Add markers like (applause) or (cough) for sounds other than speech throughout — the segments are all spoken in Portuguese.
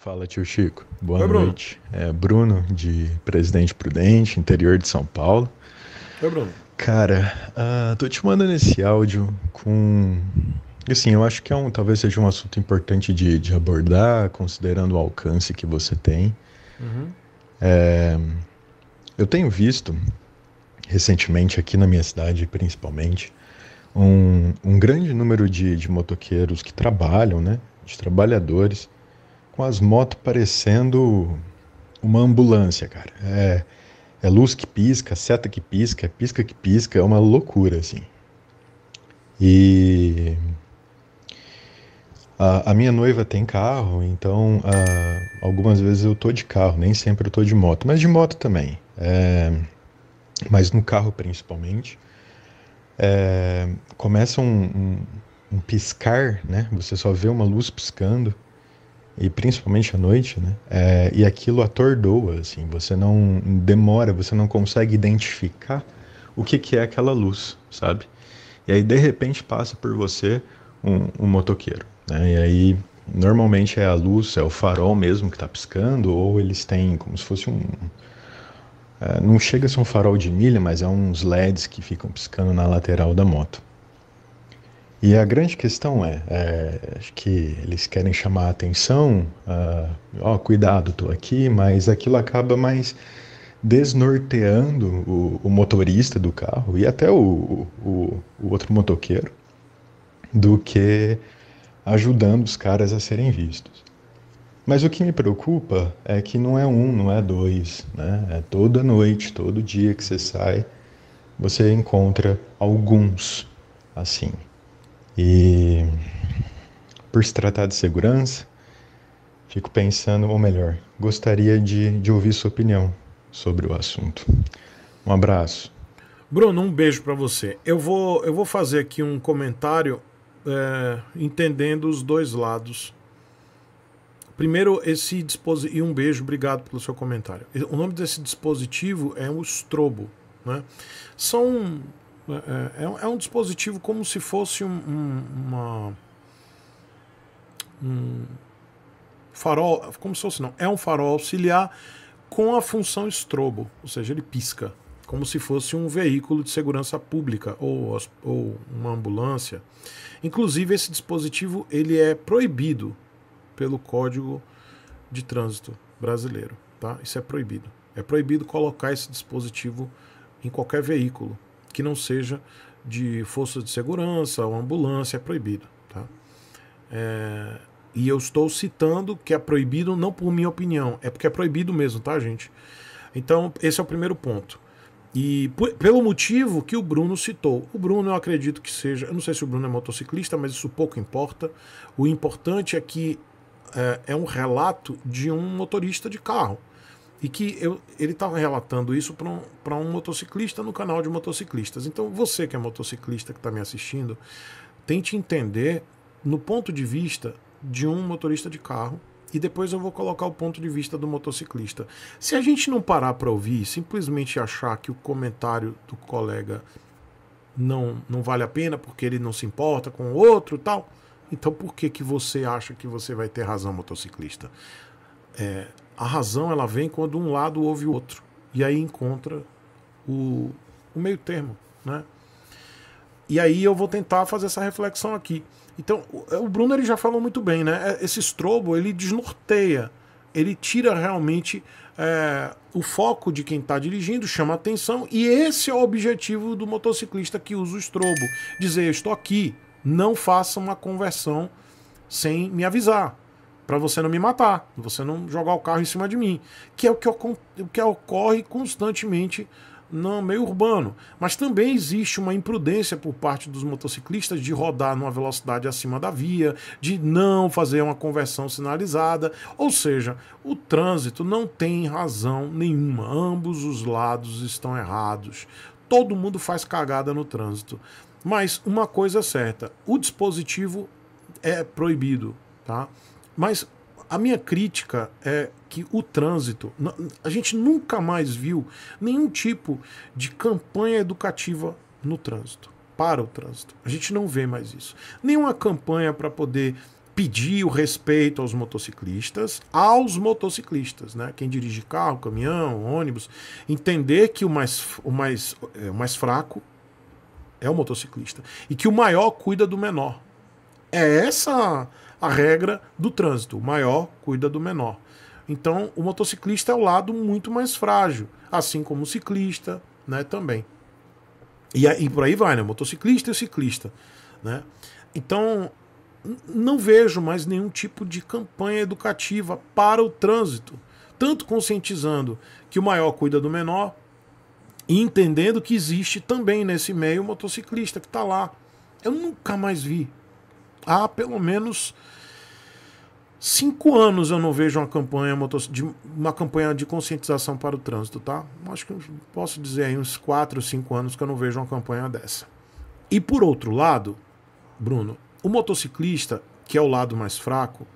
Fala, tio Chico. Boa Oi, noite. Bruno. É Bruno, de Presidente Prudente, interior de São Paulo. Oi, Bruno. Cara, uh, tô te mandando esse áudio com. Assim, eu acho que é um, talvez seja um assunto importante de, de abordar, considerando o alcance que você tem. Uhum. É, eu tenho visto recentemente aqui na minha cidade, principalmente, um, um grande número de, de motoqueiros que trabalham, né? De trabalhadores com as motos parecendo uma ambulância, cara. É, é luz que pisca, seta que pisca, é pisca que pisca, é uma loucura, assim. E a, a minha noiva tem carro, então a, algumas vezes eu tô de carro, nem sempre eu tô de moto, mas de moto também. É, mas no carro principalmente. É, começa um, um, um piscar, né? Você só vê uma luz piscando e principalmente à noite, né? É, e aquilo atordoa, assim, você não demora, você não consegue identificar o que, que é aquela luz, sabe? E aí, de repente, passa por você um, um motoqueiro, né? E aí, normalmente é a luz, é o farol mesmo que está piscando, ou eles têm como se fosse um... É, não chega a ser um farol de milha, mas é uns LEDs que ficam piscando na lateral da moto. E a grande questão é, é acho que eles querem chamar a atenção, ah, ó, uh, cuidado, estou aqui, mas aquilo acaba mais desnorteando o, o, motorista do carro e até o, o, o outro motoqueiro do que ajudando os caras a serem vistos. Mas o que me preocupa é que não é um, não é dois, né? É toda noite, todo dia que você sai, você encontra alguns assim. E por se tratar de segurança, fico pensando, ou melhor, gostaria de, de ouvir sua opinião sobre o assunto. Um abraço. Bruno, um beijo para você. Eu vou, eu vou fazer aqui um comentário é, entendendo os dois lados. Primeiro, esse dispositivo. E um beijo, obrigado pelo seu comentário. O nome desse dispositivo é o strobo, Né? São é, é, é um dispositivo como se fosse um, um, uma, um farol, como se fosse não, é um farol auxiliar com a função estrobo, ou seja, ele pisca, como se fosse um veículo de segurança pública ou, ou uma ambulância. Inclusive, esse dispositivo ele é proibido pelo Código de Trânsito brasileiro, tá? Isso é proibido. É proibido colocar esse dispositivo em qualquer veículo, que não seja de força de segurança ou ambulância, é proibido. Tá? É, e eu estou citando que é proibido não por minha opinião, é porque é proibido mesmo, tá, gente? Então, esse é o primeiro ponto. E pelo motivo que o Bruno citou. O Bruno, eu acredito que seja. Eu não sei se o Bruno é motociclista, mas isso pouco importa. O importante é que é, é um relato de um motorista de carro. E que eu, ele estava tá relatando isso para um, um motociclista no canal de motociclistas. Então, você que é motociclista que está me assistindo, tente entender no ponto de vista de um motorista de carro e depois eu vou colocar o ponto de vista do motociclista. Se a gente não parar para ouvir, simplesmente achar que o comentário do colega não não vale a pena porque ele não se importa com o outro, tal, então por que que você acha que você vai ter razão, motociclista? É, a razão ela vem quando um lado ouve o outro e aí encontra o, o meio termo, né? E aí eu vou tentar fazer essa reflexão aqui. Então, o é, Bruno ele já falou muito bem, né? É, esse estrobo ele desnorteia, ele tira realmente é, o foco de quem está dirigindo, chama atenção, e esse é o objetivo do motociclista que usa o estrobo: dizer, estou aqui, não faça uma conversão sem me avisar para você não me matar, você não jogar o carro em cima de mim, que é o que, o que ocorre constantemente no meio urbano. Mas também existe uma imprudência por parte dos motociclistas de rodar numa velocidade acima da via, de não fazer uma conversão sinalizada. Ou seja, o trânsito não tem razão nenhuma. Ambos os lados estão errados. Todo mundo faz cagada no trânsito. Mas uma coisa é certa: o dispositivo é proibido. Tá? Mas a minha crítica é que o trânsito, a gente nunca mais viu nenhum tipo de campanha educativa no trânsito, para o trânsito. A gente não vê mais isso. Nenhuma campanha para poder pedir o respeito aos motociclistas, aos motociclistas, né? Quem dirige carro, caminhão, ônibus, entender que o mais, o mais, é, o mais fraco é o motociclista e que o maior cuida do menor. É essa a regra do trânsito. O maior cuida do menor. Então, o motociclista é o lado muito mais frágil, assim como o ciclista, né, também. E, e por aí vai, né? motociclista e ciclista, né? Então, não vejo mais nenhum tipo de campanha educativa para o trânsito, tanto conscientizando que o maior cuida do menor e entendendo que existe também nesse meio o motociclista que está lá. Eu nunca mais vi há pelo menos cinco anos eu não vejo uma campanha de, uma campanha de conscientização para o trânsito, tá? Acho que posso dizer aí uns quatro, cinco anos que eu não vejo uma campanha dessa. E por outro lado, Bruno, o motociclista, que é o lado mais fraco,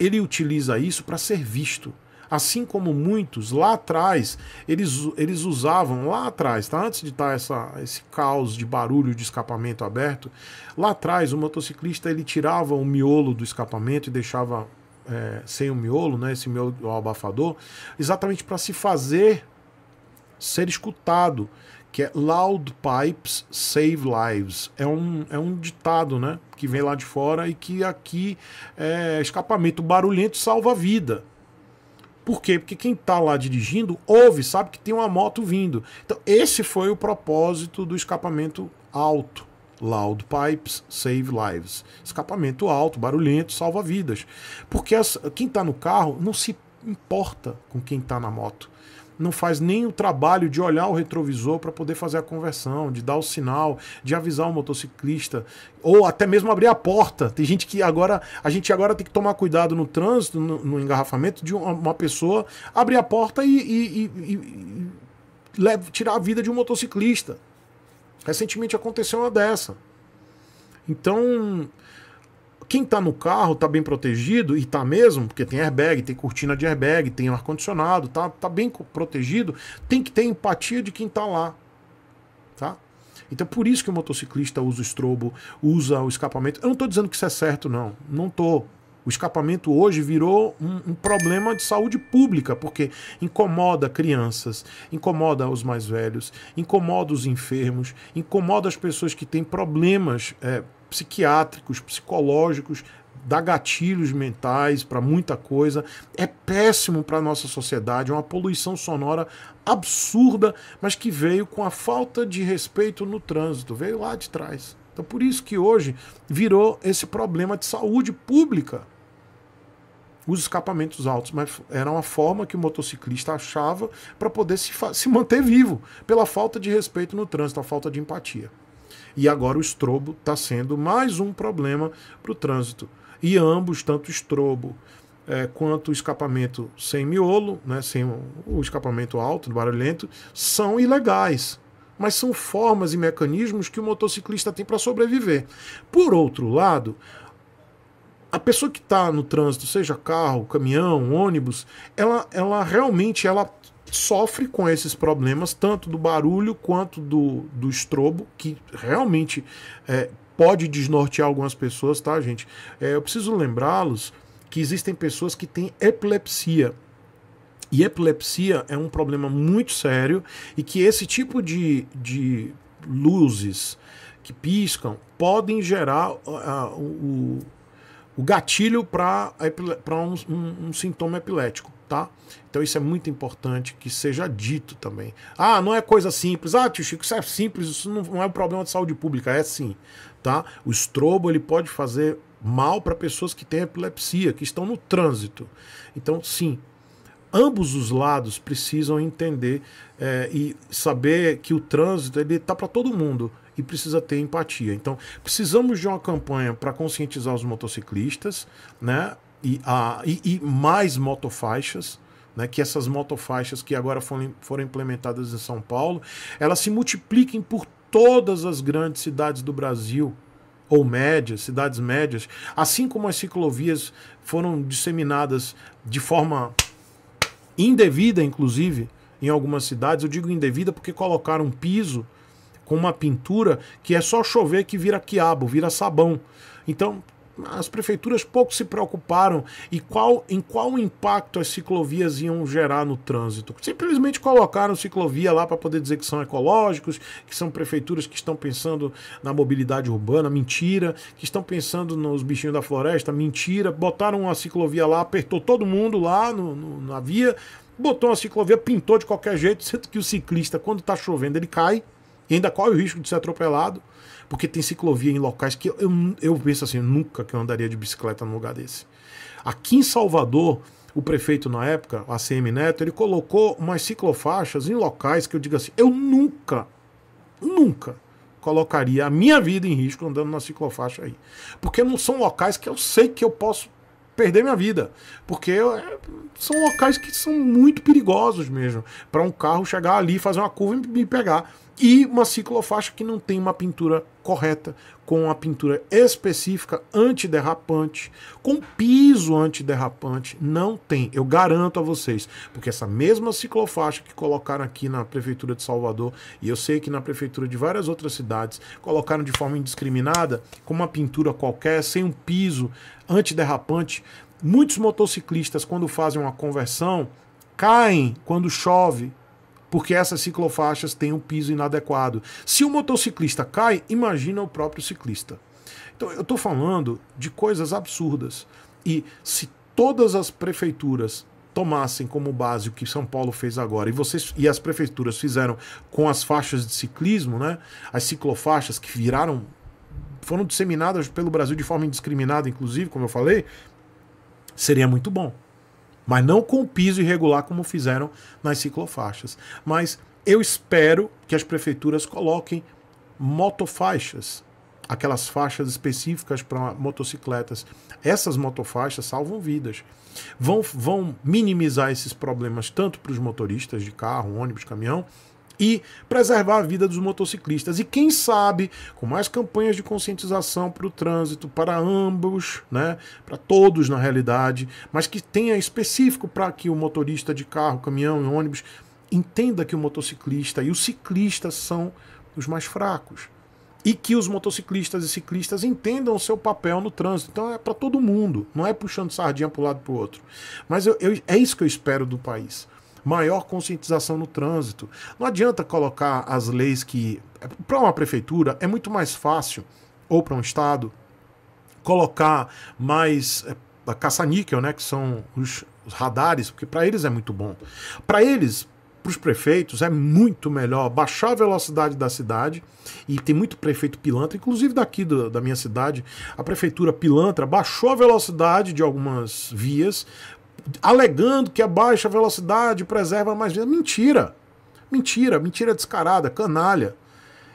ele utiliza isso para ser visto assim como muitos lá atrás, eles, eles usavam lá atrás, tá? antes de estar essa, esse caos de barulho de escapamento aberto, lá atrás o motociclista ele tirava o miolo do escapamento e deixava é, sem o miolo, né, esse miolo o abafador, exatamente para se fazer ser escutado, que é Loud Pipes Save Lives. É um, é um ditado né, que vem lá de fora e que aqui é escapamento barulhento salva vida. Por quê? Porque quem está lá dirigindo ouve, sabe que tem uma moto vindo. Então, esse foi o propósito do escapamento alto. Loud pipes save lives. Escapamento alto, barulhento, salva vidas. Porque as, quem está no carro não se importa com quem está na moto não faz nem o trabalho de olhar o retrovisor para poder fazer a conversão, de dar o sinal, de avisar o motociclista, ou até mesmo abrir a porta. Tem gente que agora, a gente agora tem que tomar cuidado no trânsito, no, no engarrafamento, de uma, uma, pessoa abrir a porta e, e, e, e tirar a vida de um motociclista. Recentemente aconteceu uma dessa. Então, quem está no carro está bem protegido, e está mesmo, porque tem airbag, tem cortina de airbag, tem ar-condicionado, tá, tá bem protegido, tem que ter empatia de quem está lá. Tá? Então, por isso que o motociclista usa o estrobo, usa o escapamento. Eu não estou dizendo que isso é certo, não. Não estou. O escapamento hoje virou um, um, problema de saúde pública, porque incomoda crianças, incomoda os mais velhos, incomoda os enfermos, incomoda as pessoas que têm problemas é, psiquiátricos, psicológicos, dá gatilhos mentais para muita coisa, é péssimo para a nossa sociedade, é uma poluição sonora absurda, mas que veio com a falta de respeito no trânsito, veio lá de trás. Então por isso que hoje virou esse problema de saúde pública. Os escapamentos altos, mas era uma forma que o motociclista achava para poder se, se manter vivo, pela falta de respeito no trânsito, a falta de empatia. E agora o estrobo está sendo mais um problema para o trânsito. E ambos, tanto estrobo é, quanto o escapamento sem miolo, né, sem o escapamento alto, do barulhento, são ilegais. Mas são formas e mecanismos que o motociclista tem para sobreviver. Por outro lado, a pessoa que está no trânsito, seja carro, caminhão, ônibus, ela, ela realmente ela sofre com esses problemas, tanto do barulho quanto do, do estrobo, que realmente é, pode desnortear algumas pessoas, tá, gente? É, eu preciso lembrá-los que existem pessoas que têm epilepsia. E epilepsia é um problema muito sério e que esse tipo de, de luzes que piscam podem gerar uh, o, o gatilho para um, um, um sintoma epilético tá? Então isso é muito importante que seja dito também. Ah, não é coisa simples. Ah, tio Chico, isso é simples, isso não é um problema de saúde pública, é sim, tá? O estrobo ele pode fazer mal para pessoas que têm epilepsia, que estão no trânsito. Então, sim, ambos os lados precisam entender é, e saber que o trânsito ele tá para todo mundo e precisa ter empatia. Então, precisamos de uma campanha para conscientizar os motociclistas, né? e, a, e, e mais motofaixas, né, que essas motofaixas que agora foram, foram implementadas em São Paulo, elas se multipliquem por todas as grandes cidades do Brasil, ou médias, cidades médias, assim como as ciclovias foram disseminadas de forma indevida, inclusive, em algumas cidades. Eu digo indevida porque colocaram um piso com uma pintura que é só chover que vira quiabo, vira sabão. Então, as prefeituras pouco se preocuparam em qual, em qual impacto as ciclovias iam gerar no trânsito. Simplesmente colocaram ciclovia lá para poder dizer que são ecológicos, que são prefeituras que estão pensando na mobilidade urbana, mentira, que estão pensando nos bichinhos da floresta, mentira. Botaram uma ciclovia lá, apertou todo mundo lá no, no, na via, botou uma ciclovia, pintou de qualquer jeito, (laughs) sendo que o ciclista, quando está chovendo, ele cai e ainda corre o risco de ser atropelado, porque tem ciclovia em locais que eu, eu penso assim, nunca que eu andaria de bicicleta num lugar desse. Aqui em Salvador, o prefeito na época, a CM Neto, ele colocou umas ciclofaixas em locais que eu digo assim, eu nunca, nunca colocaria a minha vida em risco andando na ciclofaixa aí. Porque não são locais que eu sei que eu posso perder minha vida. Porque é, são locais que são muito perigosos mesmo. Para um carro chegar ali, fazer uma curva e me pegar e uma ciclofaixa que não tem uma pintura correta, com uma pintura específica antiderrapante, com piso antiderrapante, não tem. Eu garanto a vocês, porque essa mesma ciclofaixa que colocaram aqui na prefeitura de Salvador, e eu sei que na prefeitura de várias outras cidades, colocaram de forma indiscriminada, com uma pintura qualquer, sem um piso antiderrapante, muitos motociclistas quando fazem uma conversão caem quando chove porque essas ciclofaixas têm um piso inadequado. Se o motociclista cai, imagina o próprio ciclista. Então eu estou falando de coisas absurdas. E se todas as prefeituras tomassem como base o que São Paulo fez agora e vocês e as prefeituras fizeram com as faixas de ciclismo, né? As ciclofaixas que viraram foram disseminadas pelo Brasil de forma indiscriminada, inclusive, como eu falei, seria muito bom mas não com piso irregular como fizeram nas ciclofaixas. Mas eu espero que as prefeituras coloquem motofaixas, aquelas faixas específicas para motocicletas. Essas motofaixas salvam vidas. Vão, vão minimizar esses problemas tanto para os motoristas de carro, ônibus, caminhão, e preservar a vida dos motociclistas. E quem sabe, com mais campanhas de conscientização para o trânsito, para ambos, né, para todos na realidade, mas que tenha específico para que o motorista de carro, caminhão e ônibus entenda que o motociclista e o ciclista são os mais fracos. E que os motociclistas e ciclistas entendam o seu papel no trânsito. Então é para todo mundo, não é puxando sardinha para um lado para o outro. Mas eu, eu, é isso que eu espero do país maior conscientização no trânsito. Não adianta colocar as leis que. Para uma prefeitura é muito mais fácil, ou para um estado, colocar mais é, caça-níquel, né, que são os, os radares, porque para eles é muito bom. Para eles, para os prefeitos, é muito melhor baixar a velocidade da cidade, e tem muito prefeito pilantra, inclusive daqui do, da minha cidade, a prefeitura pilantra baixou a velocidade de algumas vias alegando que a é baixa velocidade preserva mais vida. Mentira! Mentira, mentira descarada, canalha.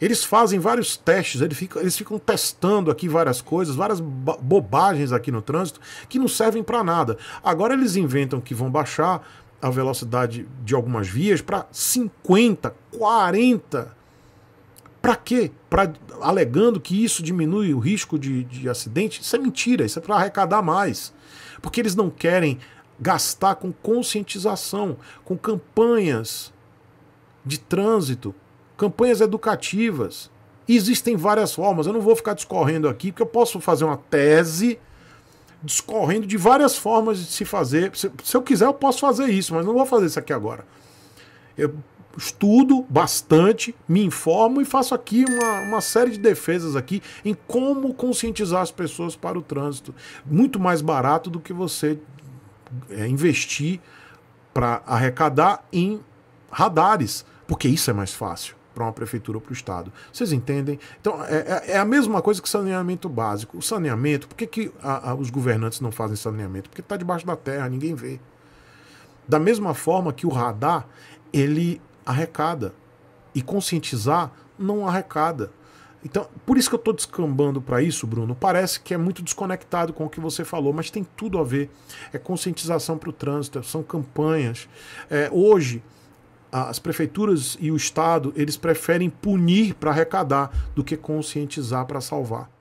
Eles fazem vários testes, eles ficam, eles ficam testando aqui várias coisas, várias bobagens aqui no trânsito que não servem para nada. Agora eles inventam que vão baixar a velocidade de algumas vias para 50, 40. Para quê? Pra, alegando que isso diminui o risco de, de acidente? Isso é mentira, isso é para arrecadar mais. Porque eles não querem gastar com conscientização, com campanhas de trânsito, campanhas educativas. E existem várias formas, eu não vou ficar discorrendo aqui, porque eu posso fazer uma tese discorrendo de várias formas de se fazer. Se, se eu quiser, eu posso fazer isso, mas não vou fazer isso aqui agora. Eu estudo bastante, me informo e faço aqui uma, uma série de defesas aqui em como conscientizar as pessoas para o trânsito. Muito mais barato do que você é, investir para arrecadar em radares, porque isso é mais fácil para uma prefeitura ou para o Estado. Vocês entendem? Então, é, é, é, a mesma coisa que saneamento básico. O saneamento, por que, que a, a, os governantes não fazem saneamento? Porque está debaixo da terra, ninguém vê. Da mesma forma que o radar, ele arrecada. E conscientizar não arrecada. Então, por isso que eu estou descambando para isso, Bruno. Parece que é muito desconectado com o que você falou, mas tem tudo a ver. É conscientização para o trânsito, são campanhas. É, hoje, as prefeituras e o Estado eles preferem punir para arrecadar do que conscientizar para salvar.